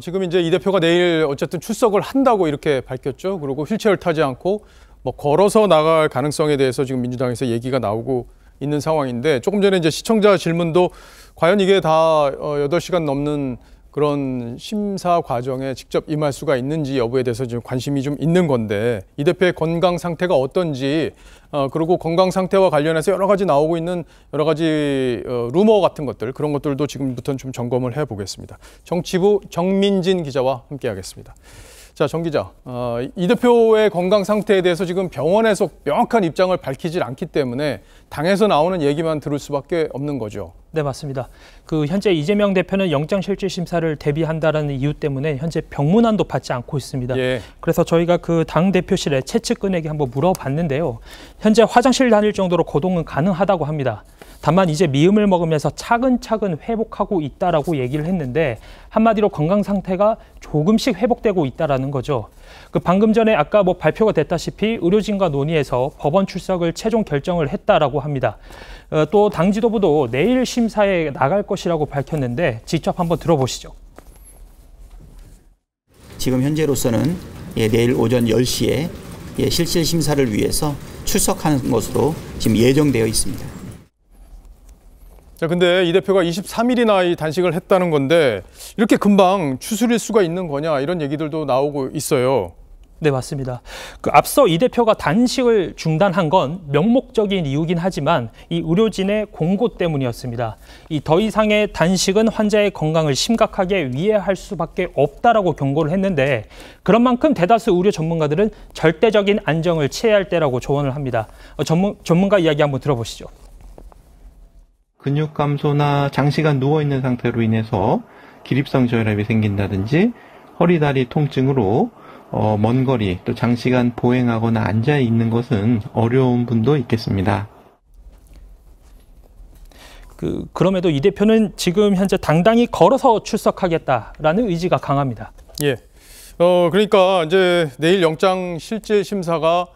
지금 이제 이 대표가 내일 어쨌든 출석을 한다고 이렇게 밝혔죠. 그리고 휠체어를 타지 않고 뭐 걸어서 나갈 가능성에 대해서 지금 민주당에서 얘기가 나오고 있는 상황인데 조금 전에 이제 시청자 질문도 과연 이게 다 8시간 어, 넘는 그런 심사 과정에 직접 임할 수가 있는지 여부에 대해서 지금 관심이 좀 있는 건데 이 대표의 건강 상태가 어떤지 어, 그리고 건강 상태와 관련해서 여러 가지 나오고 있는 여러 가지 어, 루머 같은 것들 그런 것들도 지금부터좀 점검을 해보겠습니다. 정치부 정민진 기자와 함께하겠습니다. 자, 정 기자, 어, 이 대표의 건강 상태에 대해서 지금 병원에서 명확한 입장을 밝히질 않기 때문에 당에서 나오는 얘기만 들을 수밖에 없는 거죠. 네, 맞습니다. 그 현재 이재명 대표는 영장 실질 심사를 대비한다라는 이유 때문에 현재 병문안도 받지 않고 있습니다. 예. 그래서 저희가 그 당 대표실에 최측근에게 한번 물어봤는데요. 현재 화장실 다닐 정도로 거동은 가능하다고 합니다. 다만 이제 미음을 먹으면서 차근차근 회복하고 있다라고 얘기를 했는데 한마디로 건강 상태가 조금씩 회복되고 있다라는 거죠. 그 방금 전에 아까 뭐 발표가 됐다시피 의료진과 논의해서 법원 출석을 최종 결정을 했다라고 합니다. 어, 또당 지도부도 내일 심사에 나갈 것이라고 밝혔는데 직접 한번 들어보시죠. 지금 현재로서는 예, 내일 오전 10시에 예, 실질 심사를 위해서 출석하는 것으로 지금 예정되어 있습니다. 자, 근데 이 대표가 23일이나 이 단식을 했다는 건데 이렇게 금방 추스릴 수가 있는 거냐 이런 얘기들도 나오고 있어요. 네, 맞습니다. 그 앞서 이 대표가 단식을 중단한 건 명목적인 이유긴 하지만 이 의료진의 공고 때문이었습니다. 이 더 이상의 단식은 환자의 건강을 심각하게 위해할 수밖에 없다라고 경고를 했는데 그런 만큼 대다수 의료 전문가들은 절대적인 안정을 취해야 할 때라고 조언을 합니다. 어, 전문, 전문가 이야기 한번 들어보시죠. 근육 감소나 장시간 누워있는 상태로 인해서 기립성 저혈압이 생긴다든지 허리 다리 통증으로 어, 먼 거리 또 장시간 보행하거나 앉아 있는 것은 어려운 분도 있겠습니다. 그, 그럼에도 이 대표는 지금 현재 당당히 걸어서 출석하겠다라는 의지가 강합니다. 예. 어, 그러니까 이제 내일 영장 실질 심사가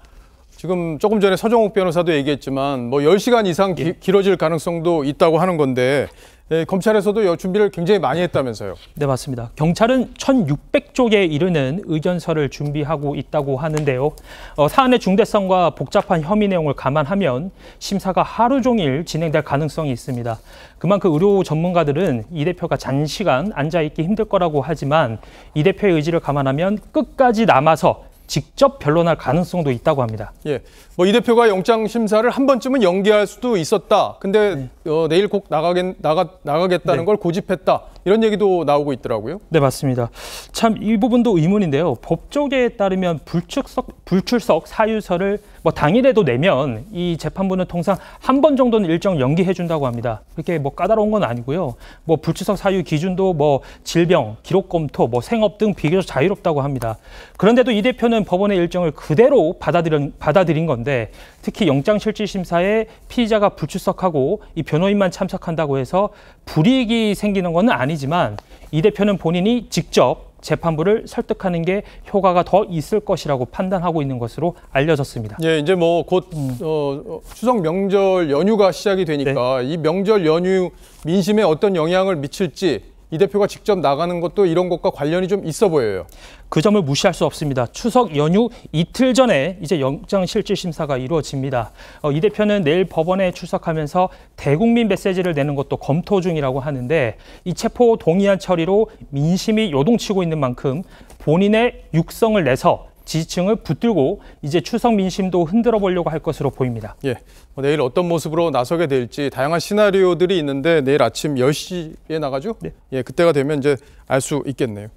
지금 조금 전에 서정욱 변호사도 얘기했지만 뭐 10시간 이상 기, 예. 길어질 가능성도 있다고 하는 건데 예, 검찰에서도 준비를 굉장히 많이 했다면서요. 네, 맞습니다. 경찰은 1,600쪽에 이르는 의견서를 준비하고 있다고 하는데요. 어, 사안의 중대성과 복잡한 혐의 내용을 감안하면 심사가 하루 종일 진행될 가능성이 있습니다. 그만큼 그 의료 전문가들은 이 대표가 장시간 앉아있기 힘들 거라고 하지만 이 대표의 의지를 감안하면 끝까지 남아서 직접 변론할 가능성도 있다고 합니다. 예, 뭐 이 대표가 영장 심사를 한 번쯤은 연기할 수도 있었다. 근데 네. 어, 내일 꼭 나가겠, 나가, 나가겠다는 네. 걸 고집했다. 이런 얘기도 나오고 있더라고요. 네, 맞습니다. 참 이 부분도 의문인데요. 법조계에 따르면 불출석, 불출석 사유서를 뭐 당일에도 내면 이 재판부는 통상 한 번 정도는 일정 연기해 준다고 합니다. 그렇게 뭐 까다로운 건 아니고요. 뭐 불출석 사유 기준도 뭐 질병, 기록 검토, 뭐 생업 등 비교적 자유롭다고 합니다. 그런데도 이 대표는 법원의 일정을 그대로 받아들인, 받아들인 건데 특히 영장실질심사에 피의자가 불출석하고 이변 변호인만 참석한다고 해서 불이익이 생기는 건 아니지만 이 대표는 본인이 직접 재판부를 설득하는 게 효과가 더 있을 것이라고 판단하고 있는 것으로 알려졌습니다. 예, 이제 뭐곧 음. 어, 추석 명절 연휴가 시작이 되니까 네. 이 명절 연휴 민심에 어떤 영향을 미칠지 이 대표가 직접 나가는 것도 이런 것과 관련이 좀 있어 보여요. 그 점을 무시할 수 없습니다. 추석 연휴 이틀 전에 이제 영장실질심사가 이루어집니다. 어, 이 대표는 내일 법원에 출석하면서 대국민 메시지를 내는 것도 검토 중이라고 하는데 이 체포 동의안 처리로 민심이 요동치고 있는 만큼 본인의 육성을 내서 지지층을 붙들고 이제 추석 민심도 흔들어 보려고 할 것으로 보입니다. 예, 뭐 내일 어떤 모습으로 나서게 될지 다양한 시나리오들이 있는데 내일 아침 10시에 나가죠? 네. 예, 그때가 되면 이제 알 수 있겠네요.